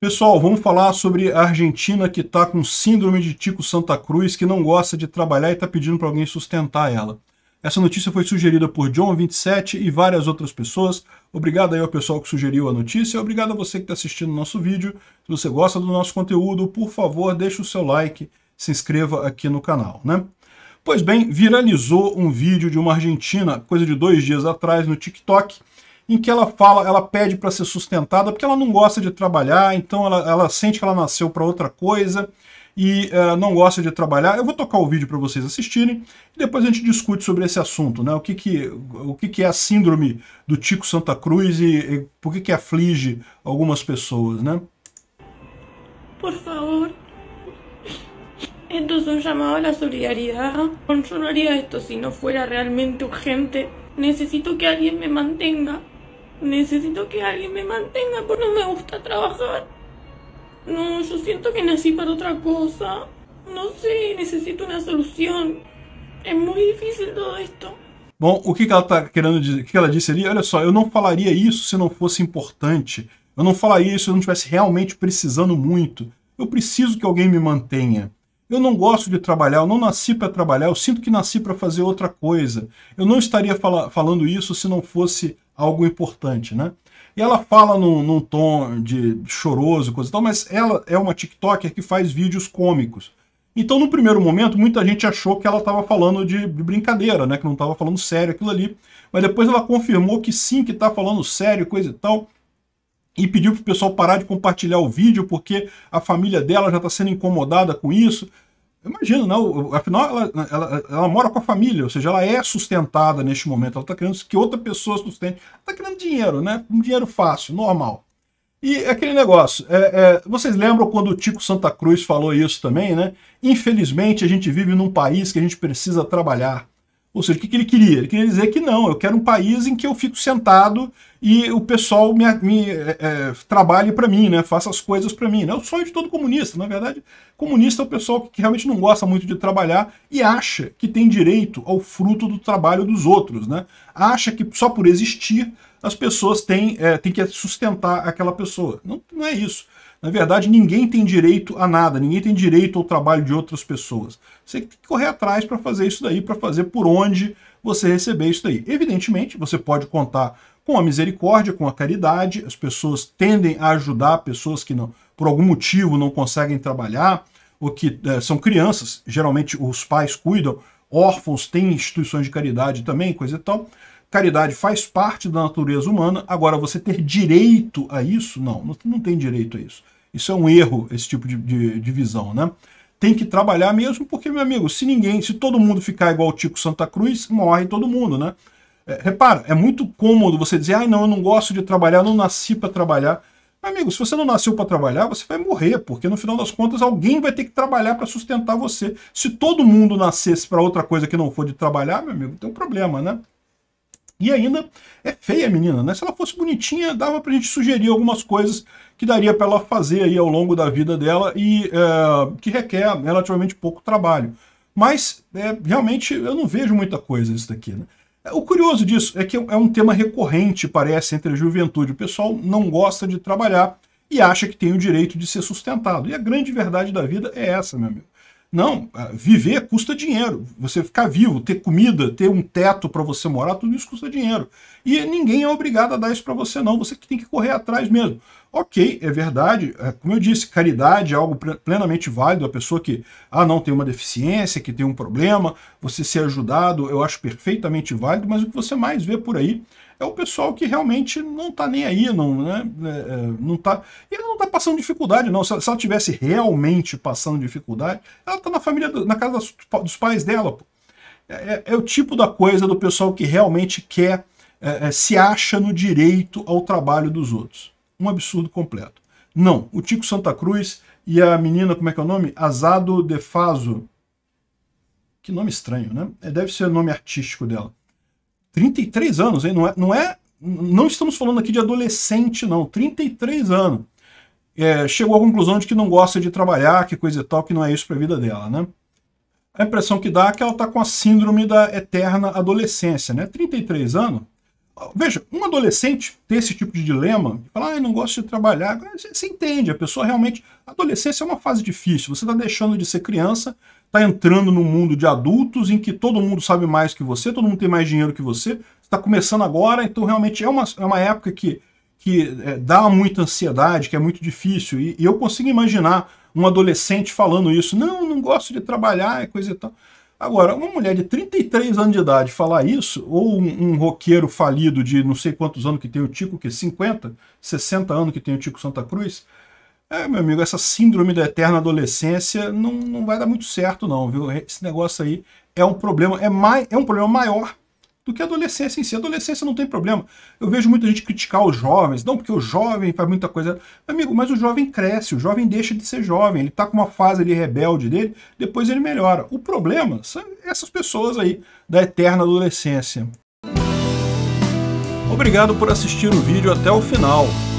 Pessoal, vamos falar sobre a Argentina que está com síndrome de Tico Santa Cruz, que não gosta de trabalhar e está pedindo para alguém sustentar ela. Essa notícia foi sugerida por John27 e várias outras pessoas. Obrigado aí ao pessoal que sugeriu a notícia. Obrigado a você que está assistindo o nosso vídeo. Se você gosta do nosso conteúdo, por favor, deixe o seu like, se inscreva aqui no canal, né? Pois bem, viralizou um vídeo de uma argentina, coisa de dois dias atrás, no TikTok, em que ela fala, ela pede para ser sustentada porque ela não gosta de trabalhar, então ela, ela sente que ela nasceu para outra coisa e uh, não gosta de trabalhar. Eu vou tocar o vídeo para vocês assistirem e depois a gente discute sobre esse assunto, né? O que, que, o que, que é a síndrome do Tico Santa Cruz e, e por que, que aflige algumas pessoas, né? Por favor, Esto es un llamado a la solidaridad. Yo no haría esto si no fuera realmente urgente. Necesito que alguien me mantenga. Necesito que alguien me mantenga, porque no me gusta trabajar. No, yo siento que nací para otra cosa. No sei, necessito uma solução. É muito difícil todo isto. Bom, o que, ela está querendo dizer? O que, que ela disse ali? Olha só, eu não falaria isso se não fosse importante. Eu não falaria isso se eu não estivesse realmente precisando muito. Eu preciso que alguém me mantenha. Eu não gosto de trabalhar, eu não nasci para trabalhar, eu sinto que nasci para fazer outra coisa. Eu não estaria fala, falando isso se não fosse algo importante, né? E ela fala num, num, tom de choroso, coisa e tal, mas ela é uma TikToker que faz vídeos cômicos. Então, no primeiro momento, muita gente achou que ela estava falando de brincadeira, né? Que não estava falando sério aquilo ali. Mas depois ela confirmou que sim, que está falando sério, coisa e tal e pediu para o pessoal parar de compartilhar o vídeo porque a família dela já está sendo incomodada com isso. imagina não, afinal ela, ela, ela, mora com a família, ou seja, ela é sustentada neste momento, ela está querendo que outra pessoa sustente, está querendo dinheiro, né? Um dinheiro fácil, normal. E é aquele negócio, é, é, vocês lembram quando o Tico Santa Cruz falou isso também, né? Infelizmente a gente vive num país que a gente precisa trabalhar. Ou seja, o que, ele queria? Ele queria dizer que não, eu quero um país em que eu fico sentado e o pessoal me, me é, é trabalhe para mim, né? faça as coisas para mim. Né? É o sonho de todo comunista. Na verdade, comunista é o pessoal que, que realmente não gosta muito de trabalhar e acha que tem direito ao fruto do trabalho dos outros. Né? Acha que só por existir as pessoas têm, é, têm que sustentar aquela pessoa. Não, não é isso. Na verdade, ninguém tem direito a nada, ninguém tem direito ao trabalho de outras pessoas. Você tem que correr atrás para fazer isso daí, para fazer por onde você receber isso daí. Evidentemente, você pode contar com a misericórdia, com a caridade, as pessoas tendem a ajudar pessoas que não, por algum motivo não conseguem trabalhar, ou que é, são crianças, geralmente os pais cuidam, órfãos têm instituições de caridade também, coisa e tal. Caridade faz parte da natureza humana, agora você ter direito a isso, não, não tem direito a isso. Isso é um erro, esse tipo de, de, de visão, né? Tem que trabalhar mesmo, porque, meu amigo, se ninguém, se todo mundo ficar igual o Tico Santa Cruz, morre todo mundo, né? É, repara, é muito cômodo você dizer, ai ah, não, eu não gosto de trabalhar, não nasci para trabalhar. Meu amigo, se você não nasceu para trabalhar, você vai morrer, porque no final das contas alguém vai ter que trabalhar para sustentar você. Se todo mundo nascesse para outra coisa que não for de trabalhar, meu amigo, tem um problema, né? E ainda é feia a menina, né? Se ela fosse bonitinha, dava pra gente sugerir algumas coisas que daria para ela fazer aí ao longo da vida dela e é, que requer relativamente pouco trabalho. Mas, é, realmente, eu não vejo muita coisa isso daqui, né? O curioso disso é que é um tema recorrente, parece, entre a juventude. O pessoal não gosta de trabalhar e acha que tem o direito de ser sustentado. E a grande verdade da vida é essa, meu amigo. Não, ah, viver custa dinheiro. Você ficar vivo, ter comida, ter um teto para você morar, tudo isso custa dinheiro. E ninguém é obrigado a dar isso para você, não. Você que tem que correr atrás mesmo. Ok, é verdade. É, como eu disse, caridade é algo plenamente válido. A pessoa que ah, não tem uma deficiência, que tem um problema, você ser ajudado, eu acho perfeitamente válido. Mas o que você mais vê por aí é o pessoal que realmente não está nem aí, não, né, é, é, não tá, e ela não está passando dificuldade, não. Se, se ela tivesse realmente passando dificuldade, ela está na família, do, na casa dos pais dela. É, é, é, o tipo da coisa do pessoal que realmente quer, é, se acha no direito ao trabalho dos outros. Um absurdo completo. Não, o Tico Santa Cruz e a menina, como é que é o nome? Azado Defaso. Que nome estranho, né? Deve ser o nome artístico dela. 33 anos, hein? Não é, não é. Não estamos falando aqui de adolescente, não. 33 anos. É, chegou à conclusão de que não gosta de trabalhar, que coisa e tal, que não é isso para a vida dela, né? A impressão que dá é que ela está com a síndrome da eterna adolescência, né? 33 anos. Veja, um adolescente ter esse tipo de dilema, falar, ah, não gosto de trabalhar, você, você entende, a pessoa realmente. adolescência é uma fase difícil, você está deixando de ser criança está entrando num mundo de adultos em que todo mundo sabe mais que você, todo mundo tem mais dinheiro que você, está começando agora, então realmente é uma, é uma época que, que é, dá muita ansiedade, que é muito difícil, e, e, eu consigo imaginar um adolescente falando isso, não, não gosto de trabalhar, é coisa e tal. Agora, uma mulher de 33 anos de idade falar isso, ou um, um roqueiro falido de não sei quantos anos que tem o Tico, que 50, é 60 anos que tem o Tico Santa Cruz, é, meu amigo, essa síndrome da eterna adolescência não, não vai dar muito certo, não, viu? Esse negócio aí é um problema, é, mai, é um problema maior do que a adolescência em si. A adolescência não tem problema. Eu vejo muita gente criticar os jovens, não, porque o jovem faz muita coisa. Amigo, mas o jovem cresce, o jovem deixa de ser jovem, ele está com uma fase ali rebelde dele, depois ele melhora. O problema são essas pessoas aí da eterna adolescência. Obrigado por assistir o vídeo até o final.